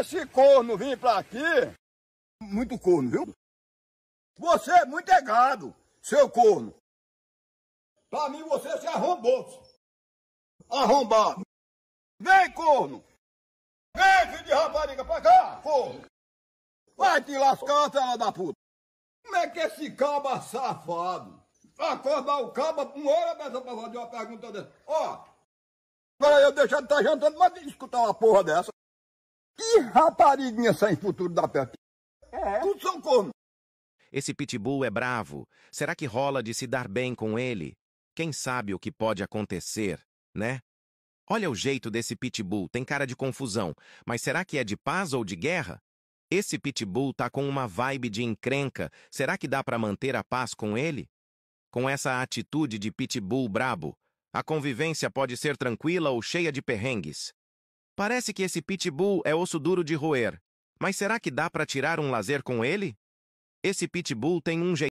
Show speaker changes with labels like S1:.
S1: esse corno vir pra aqui, muito corno, viu? Você é muito é gado, seu corno. Pra mim você se arrombou. Arrombado. Vem, corno. Vem, filho de rapariga, pra cá, corno. Vai te lascar, fela da puta. Como é que esse
S2: caba safado acordar o caba uma hora dessa pra fazer uma pergunta dessa? Ó, agora eu deixar de estar tá jantando, mas de escutar uma porra dessa rapariguinha sem futuro da perto. É. são como.
S3: Esse pitbull é bravo. Será que rola de se dar bem com ele? Quem sabe o que pode acontecer, né? Olha o jeito desse pitbull, tem cara de confusão. Mas será que é de paz ou de guerra? Esse pitbull tá com uma vibe de encrenca. Será que dá para manter a paz com ele? Com essa atitude de pitbull brabo, a convivência pode ser tranquila ou cheia de perrengues. Parece que esse pitbull é osso duro de roer. Mas será que dá para tirar um lazer com ele? Esse pitbull tem um jeito.